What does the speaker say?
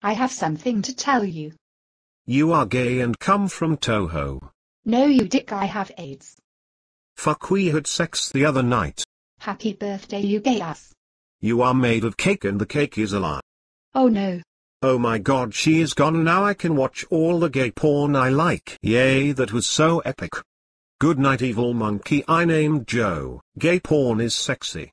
I have something to tell you. You are gay and come from Toho. No you dick I have AIDS. Fuck we had sex the other night. Happy birthday you gay ass. You are made of cake and the cake is a lie. Oh no. Oh my god she is gone now I can watch all the gay porn I like. Yay that was so epic. Good night evil monkey I named Joe. Gay porn is sexy.